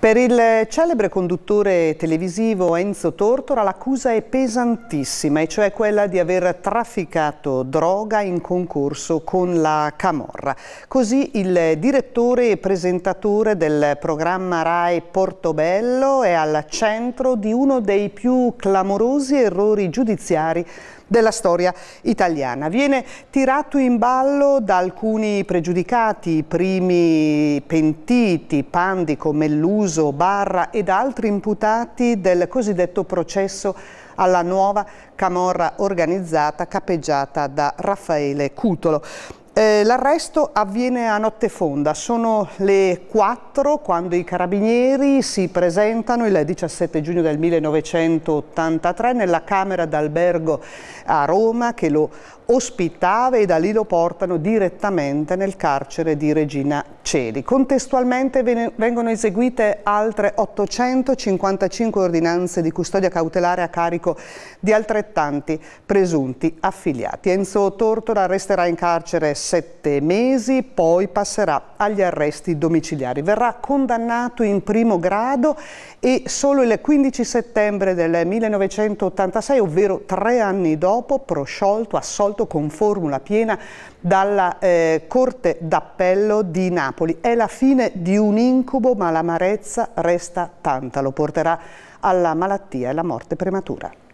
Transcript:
Per il celebre conduttore televisivo Enzo Tortora l'accusa è pesantissima, e cioè quella di aver trafficato droga in concorso con la Camorra. Così il direttore e presentatore del programma RAI Portobello è al centro di uno dei più clamorosi errori giudiziari della storia italiana. Viene tirato in ballo da alcuni pregiudicati, i primi pentiti, Pandico, Melluso, Barra ed altri imputati del cosiddetto processo alla nuova camorra organizzata capeggiata da Raffaele Cutolo. Eh, l'arresto avviene a notte fonda, sono le 4 quando i carabinieri si presentano il 17 giugno del 1983 nella camera d'albergo a Roma che lo ospitava e da lì lo portano direttamente nel carcere di Regina Celi. Contestualmente vengono eseguite altre 855 ordinanze di custodia cautelare a carico di altrettanti presunti affiliati. Enzo Tortora resterà in carcere sette mesi, poi passerà agli arresti domiciliari. Verrà condannato in primo grado e solo il 15 settembre del 1986, ovvero tre anni dopo, prosciolto, assolto con formula piena dalla eh, Corte d'Appello di Napoli. È la fine di un incubo, ma l'amarezza resta tanta, lo porterà alla malattia e alla morte prematura.